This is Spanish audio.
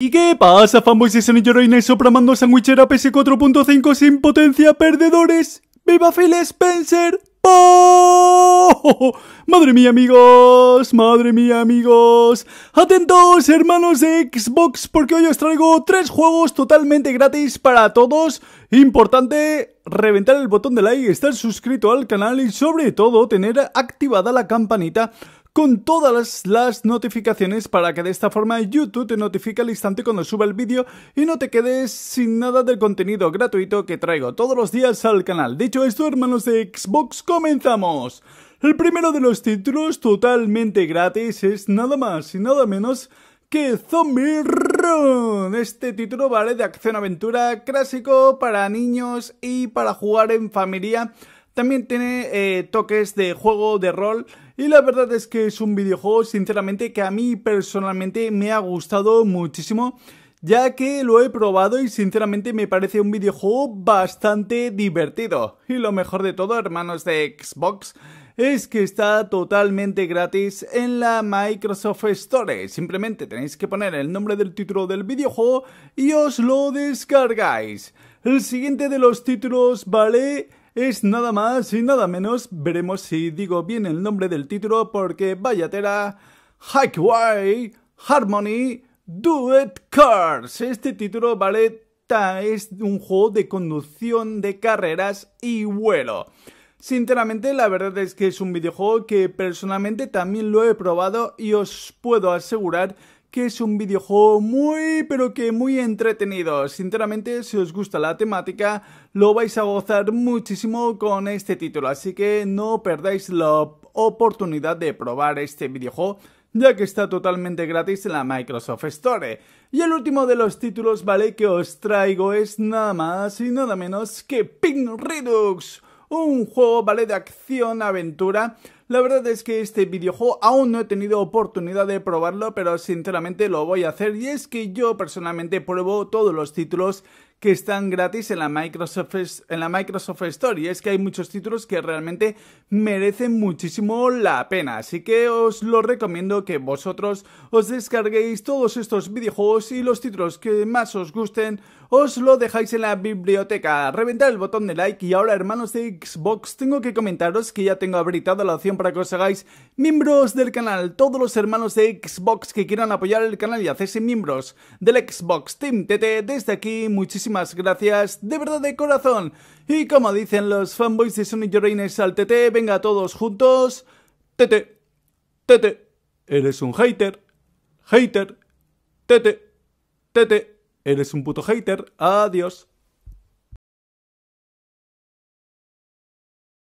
¿Y qué pasa, fanboys y señor y sopramando sandwichera PS4.5 sin potencia, perdedores? ¡Viva Phil Spencer! ¡Oh! Madre mía, amigos, madre mía, amigos. Atentos, hermanos de Xbox, porque hoy os traigo tres juegos totalmente gratis para todos. Importante reventar el botón de like, estar suscrito al canal y sobre todo tener activada la campanita con todas las notificaciones para que de esta forma YouTube te notifique al instante cuando suba el vídeo y no te quedes sin nada del contenido gratuito que traigo todos los días al canal. Dicho esto, hermanos de Xbox, comenzamos. El primero de los títulos totalmente gratis es nada más y nada menos que Zombie Run. Este título vale de acción-aventura clásico para niños y para jugar en familia también tiene eh, toques de juego de rol y la verdad es que es un videojuego sinceramente que a mí personalmente me ha gustado muchísimo ya que lo he probado y sinceramente me parece un videojuego bastante divertido. Y lo mejor de todo, hermanos de Xbox, es que está totalmente gratis en la Microsoft Store. Simplemente tenéis que poner el nombre del título del videojuego y os lo descargáis. El siguiente de los títulos, ¿vale? es nada más y nada menos, veremos si digo bien el nombre del título porque vaya tela, Highway Harmony Duet Cars. Este título, vale, es un juego de conducción de carreras y vuelo. Sinceramente, la verdad es que es un videojuego que personalmente también lo he probado y os puedo asegurar que es un videojuego muy pero que muy entretenido. Sinceramente, si os gusta la temática, lo vais a gozar muchísimo con este título, así que no perdáis la oportunidad de probar este videojuego ya que está totalmente gratis en la Microsoft Store. Y el último de los títulos, ¿vale? Que os traigo es nada más y nada menos que Pink Redux, un juego, ¿vale? De acción-aventura la verdad es que este videojuego aún no he tenido oportunidad de probarlo, pero sinceramente lo voy a hacer y es que yo personalmente pruebo todos los títulos que están gratis en la Microsoft, en la Microsoft Store. Y es que hay muchos títulos que realmente merecen muchísimo la pena. Así que os lo recomiendo que vosotros os descarguéis todos estos videojuegos y los títulos que más os gusten os lo dejáis en la biblioteca. Reventad el botón de like y ahora hermanos de Xbox tengo que comentaros que ya tengo habilitada la opción para que os hagáis miembros del canal. Todos los hermanos de Xbox que quieran apoyar el canal y hacerse miembros del Xbox Team TT, desde aquí muchísimas gracias, de verdad de corazón. Y como dicen los fanboys de Sony reines al TT, venga todos juntos. TT, TT, eres un hater, hater, TT, TT, eres un puto hater, adiós.